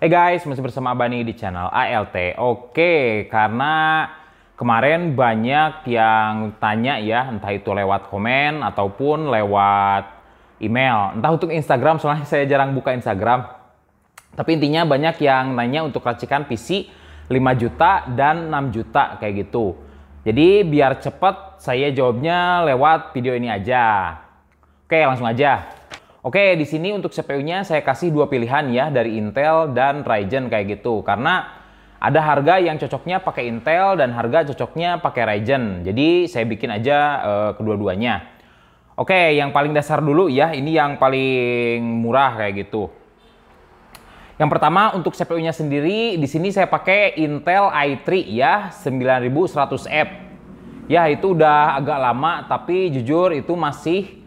Hey guys, masih bersama Bani di channel ALT. Oke, karena kemarin banyak yang tanya ya, entah itu lewat komen ataupun lewat email. Entah untuk Instagram, soalnya saya jarang buka Instagram. Tapi intinya banyak yang nanya untuk racikan PC 5 juta dan 6 juta kayak gitu. Jadi biar cepat saya jawabnya lewat video ini aja. Oke, langsung aja. Oke, di sini untuk CPU-nya saya kasih dua pilihan ya dari Intel dan Ryzen kayak gitu. Karena ada harga yang cocoknya pakai Intel dan harga cocoknya pakai Ryzen. Jadi saya bikin aja e, kedua-duanya. Oke, yang paling dasar dulu ya. Ini yang paling murah kayak gitu. Yang pertama untuk CPU-nya sendiri di sini saya pakai Intel i3 ya 9100F. Ya, itu udah agak lama tapi jujur itu masih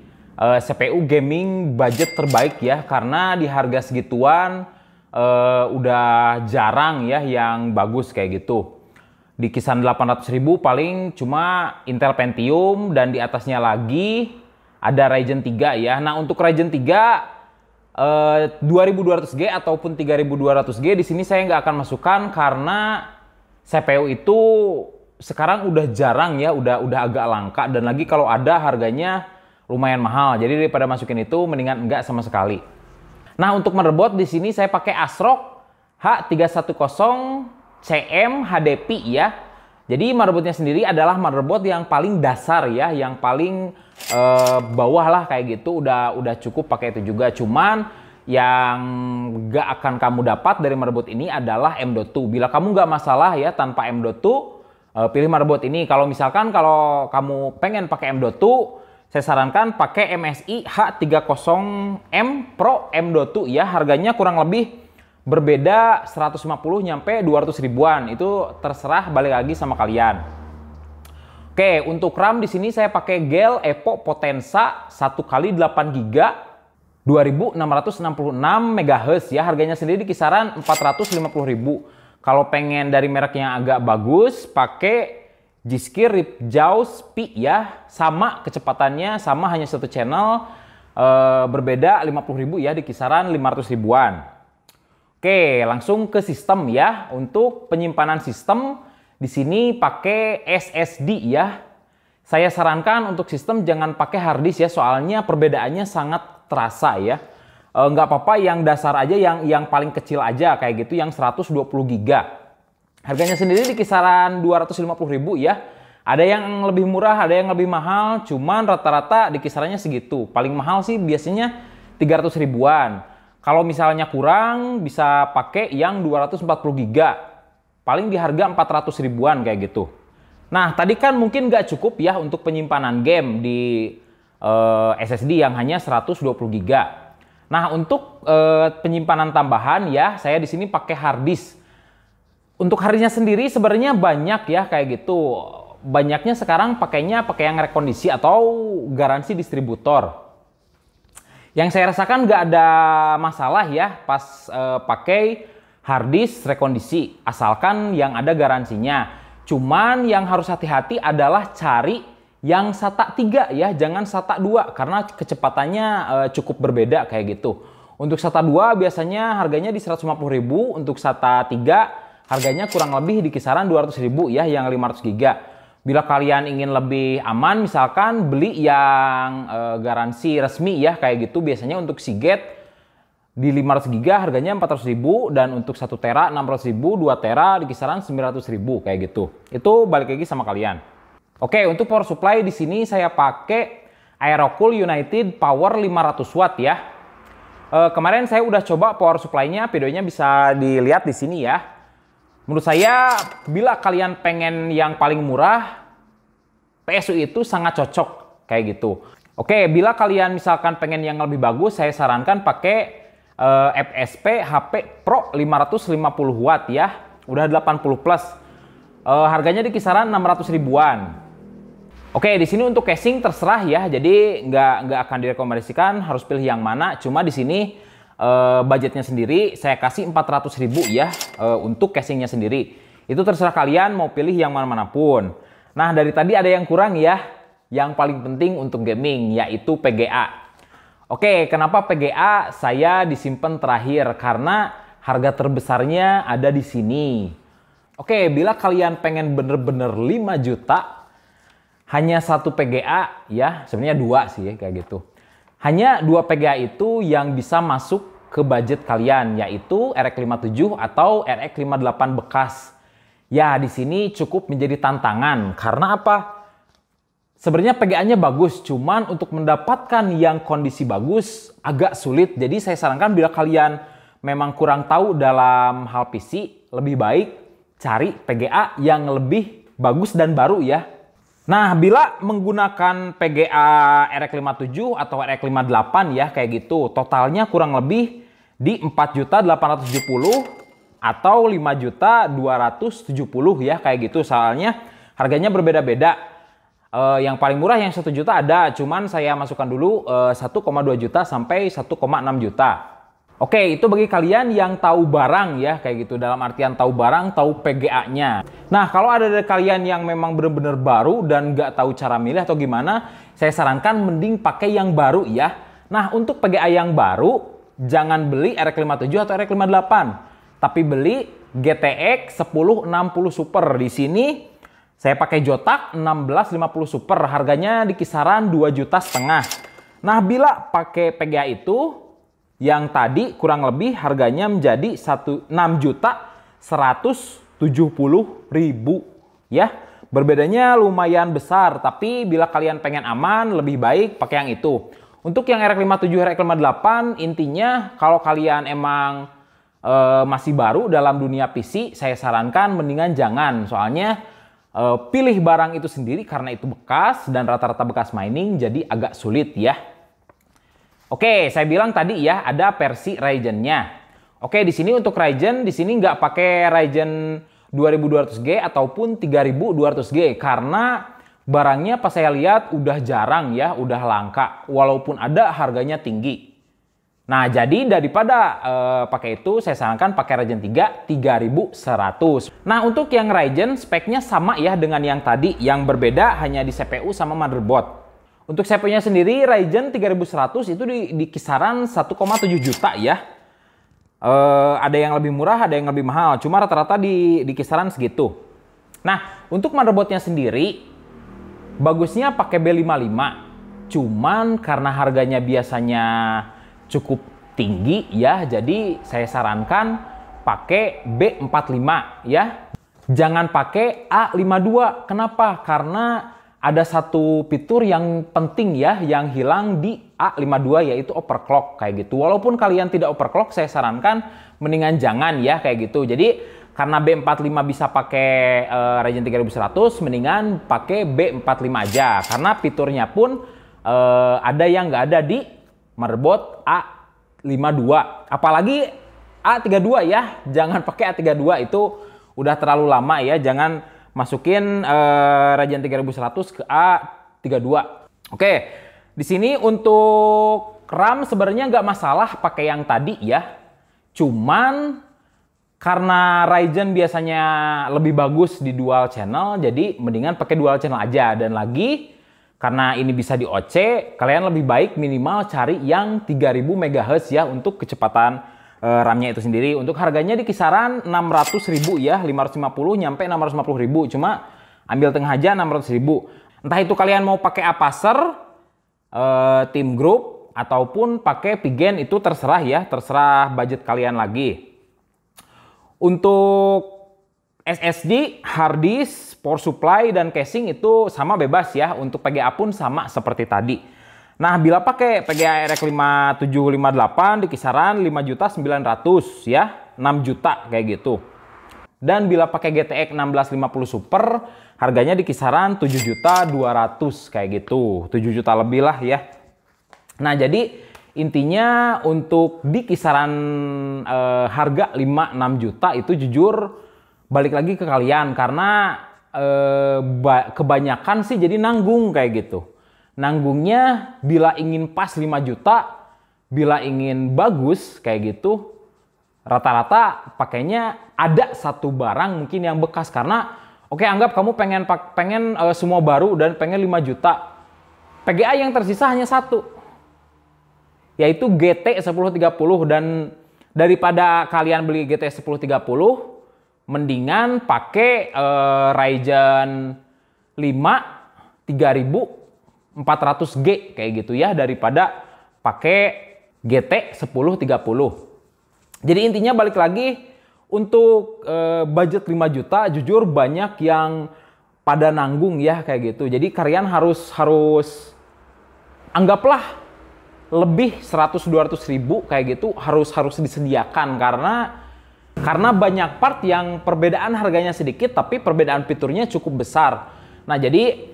uh, eh, CPU gaming budget terbaik ya karena di harga segituan uh, udah jarang ya yang bagus kayak gitu. Di kisaran 800000 paling cuma Intel Pentium dan di atasnya lagi ada Ryzen 3 ya. Nah untuk Ryzen 3 eh, 2200G ataupun 3200G di sini saya nggak akan masukkan karena CPU itu sekarang udah jarang ya, udah udah agak langka dan lagi kalau ada harganya lumayan mahal. Jadi daripada masukin itu mendingan enggak sama sekali. Nah, untuk merebot di sini saya pakai Asrock H310 CM HDP ya. Jadi motherboardnya sendiri adalah motherboard yang paling dasar ya, yang paling eh, bawah lah kayak gitu. Udah udah cukup pakai itu juga. Cuman yang gak akan kamu dapat dari merebut ini adalah M.2. Bila kamu gak masalah ya tanpa M.2, eh, pilih merebut ini. Kalau misalkan kalau kamu pengen pakai M.2, saya sarankan pakai MSI H30M Pro M M.2 ya, harganya kurang lebih berbeda 150 nyampe 200 ribuan. Itu terserah balik lagi sama kalian. Oke, untuk RAM di sini saya pakai Gel Epo Potensa 1 kali 8 GB 2666 MHz ya. Harganya sendiri di kisaran 450.000. Kalau pengen dari merek yang agak bagus, pakai Jiskirip jauh Pi ya sama kecepatannya sama hanya satu channel e, berbeda ribu ya di kisaran 500 ribuan. Oke, langsung ke sistem ya. Untuk penyimpanan sistem di sini pakai SSD ya. Saya sarankan untuk sistem jangan pakai hard ya, soalnya perbedaannya sangat terasa ya. E, nggak apa-apa yang dasar aja yang yang paling kecil aja kayak gitu yang 120 giga Harganya sendiri di kisaran 250.000 ya. Ada yang lebih murah, ada yang lebih mahal, cuman rata-rata di kisarannya segitu. Paling mahal sih biasanya 300 ribuan. Kalau misalnya kurang bisa pakai yang 240 giga. Paling di harga 400 ribuan kayak gitu. Nah, tadi kan mungkin nggak cukup ya untuk penyimpanan game di uh, eh, SSD yang hanya 120 giga. Nah, untuk uh, penyimpanan tambahan ya, saya di sini pakai hard disk untuk harinya sendiri sebenarnya banyak ya kayak gitu. Banyaknya sekarang pakainya pakai yang rekondisi atau garansi distributor. Yang saya rasakan nggak ada masalah ya pas uh, pakai hard rekondisi asalkan yang ada garansinya. Cuman yang harus hati-hati adalah cari yang SATA 3 ya, jangan SATA 2 karena kecepatannya uh, cukup berbeda kayak gitu. Untuk SATA 2 biasanya harganya di 150.000, untuk SATA 3 Harganya kurang lebih di kisaran 200 ribu ya yang 500 giga. Bila kalian ingin lebih aman, misalkan beli yang e, garansi resmi ya kayak gitu. Biasanya untuk siget di 500 giga harganya 400 ribu dan untuk 1 tera 600 ribu, 2 tera di kisaran 900 ribu kayak gitu. Itu balik lagi sama kalian. Oke, untuk power supply di sini saya pakai Aerocool United Power 500 watt ya. E, kemarin saya udah coba power supply-nya, videonya bisa dilihat di sini ya. Menurut saya, bila kalian pengen yang paling murah, PSU itu sangat cocok kayak gitu. Oke, bila kalian misalkan pengen yang lebih bagus, saya sarankan pakai uh, eh, FSP HP Pro 550 watt ya. Udah 80 plus. Eh, harganya di kisaran 600 ribuan. Oke, di sini untuk casing terserah ya. Jadi nggak nggak akan direkomendasikan harus pilih yang mana. Cuma di sini Eh, budgetnya sendiri saya kasih 400 ribu ya uh, untuk casingnya sendiri itu terserah kalian mau pilih yang mana-mana pun nah dari tadi ada yang kurang ya yang paling penting untuk gaming yaitu PGA Oke, kenapa PGA saya disimpan terakhir? Karena harga terbesarnya ada di sini. Oke, bila kalian pengen bener-bener 5 juta, hanya satu PGA ya, sebenarnya dua sih kayak gitu. Hanya dua PGA itu yang bisa masuk ke budget kalian yaitu RX57 atau RX58 bekas. Ya, di sini cukup menjadi tantangan karena apa? Sebenarnya PGA-nya bagus, cuman untuk mendapatkan yang kondisi bagus agak sulit. Jadi saya sarankan bila kalian memang kurang tahu dalam hal PC, lebih baik cari PGA yang lebih bagus dan baru ya. Nah, bila menggunakan PGA RX57 atau RX58 ya kayak gitu, totalnya kurang lebih di juta 4.870 atau juta 5.270 ya kayak gitu soalnya harganya berbeda-beda Uh, yang paling murah yang 1 juta ada, cuman saya masukkan dulu uh, eh, 1,2 juta sampai 1,6 juta. Oke, itu bagi kalian yang tahu barang ya, kayak gitu. Dalam artian tahu barang, tahu PGA-nya. Nah, kalau ada dari kalian yang memang benar-benar baru dan nggak tahu cara milih atau gimana, saya sarankan mending pakai yang baru ya. Nah, untuk PGA yang baru, jangan beli RX57 atau RX58, tapi beli GTX 1060 Super. Di sini saya pakai Jotak 1650 Super, harganya di kisaran 2 juta setengah. Nah, bila pakai PGA itu yang tadi kurang lebih harganya menjadi 16 6 juta 170 ribu ya. Berbedanya lumayan besar, tapi bila kalian pengen aman lebih baik pakai yang itu. Untuk yang RX57, RX58, intinya kalau kalian emang e, masih baru dalam dunia PC, saya sarankan mendingan jangan. Soalnya e, pilih barang itu sendiri karena itu bekas dan rata-rata bekas mining jadi agak sulit ya. Oke, saya bilang tadi ya ada versi Ryzen-nya. Oke, di sini untuk Ryzen, di sini nggak pakai Ryzen 2200G ataupun 3200G karena Barangnya pas saya lihat udah jarang ya, udah langka, walaupun ada harganya tinggi. Nah, jadi daripada uh, pakai itu, saya sarankan pakai Ryzen 3 3100. Nah, untuk yang Ryzen speknya sama ya dengan yang tadi, yang berbeda hanya di CPU sama motherboard. Untuk CPU-nya sendiri, Ryzen 3100 itu di, di kisaran 1,7 juta ya. Uh, ada yang lebih murah, ada yang lebih mahal. Cuma rata-rata di, di kisaran segitu. Nah, untuk motherboardnya sendiri, Bagusnya pakai B55. Cuman karena harganya biasanya cukup tinggi ya, jadi saya sarankan pakai B45 ya. Jangan pakai A52. Kenapa? Karena ada satu fitur yang penting ya yang hilang di A52 yaitu overclock kayak gitu. Walaupun kalian tidak overclock, saya sarankan mendingan jangan ya kayak gitu. Jadi karena B45 bisa pakai uh, Ryzen 3100 mendingan pakai B45 aja karena fiturnya pun uh, ada yang nggak ada di motherboard A52 apalagi A32 ya jangan pakai A32 itu udah terlalu lama ya jangan masukin uh, Ryzen 3100 ke A32 oke di sini untuk RAM sebenarnya nggak masalah pakai yang tadi ya cuman karena Ryzen biasanya lebih bagus di dual channel, jadi mendingan pakai dual channel aja. Dan lagi, karena ini bisa di OC, kalian lebih baik minimal cari yang 3000 MHz ya untuk kecepatan eh, RAM-nya itu sendiri. Untuk harganya di kisaran 600.000 ya, 550 nyampe 650.000. Cuma ambil tengah aja 600.000. Entah itu kalian mau pakai Apacer, Tim eh, Team Group ataupun pakai Pigen itu terserah ya, terserah budget kalian lagi. Untuk SSD, hard disk, power supply, dan casing itu sama bebas ya. Untuk PGA pun sama seperti tadi. Nah, bila pakai PGA RX 5758 di kisaran 5.900 ya, 6 juta kayak gitu. Dan bila pakai GTX 1650 Super, harganya di kisaran 7.200 kayak gitu. 7 juta lebih lah ya. Nah, jadi Intinya untuk di kisaran e, harga 5-6 juta itu jujur balik lagi ke kalian karena e, kebanyakan sih jadi nanggung kayak gitu. Nanggungnya bila ingin pas 5 juta, bila ingin bagus kayak gitu rata-rata pakainya ada satu barang mungkin yang bekas karena oke anggap kamu pengen pengen e, semua baru dan pengen 5 juta. PGA yang tersisa hanya satu yaitu GT 1030 dan daripada kalian beli GT 1030 mendingan pakai uh, Ryzen 5 3400G kayak gitu ya daripada pakai GT 1030. Jadi intinya balik lagi untuk uh, budget 5 juta jujur banyak yang pada nanggung ya kayak gitu. Jadi kalian harus harus anggaplah lebih 100-200 ribu kayak gitu harus harus disediakan karena karena banyak part yang perbedaan harganya sedikit tapi perbedaan fiturnya cukup besar. Nah jadi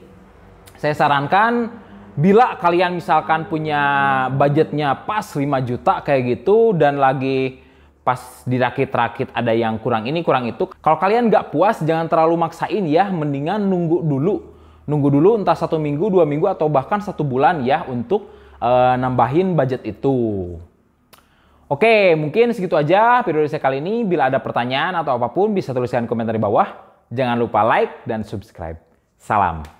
saya sarankan bila kalian misalkan punya budgetnya pas 5 juta kayak gitu dan lagi pas dirakit-rakit ada yang kurang ini kurang itu kalau kalian nggak puas jangan terlalu maksain ya mendingan nunggu dulu nunggu dulu entah satu minggu dua minggu atau bahkan satu bulan ya untuk uh, nambahin budget itu. Oke, mungkin segitu aja video saya kali ini. Bila ada pertanyaan atau apapun bisa tuliskan komentar di bawah. Jangan lupa like dan subscribe. Salam.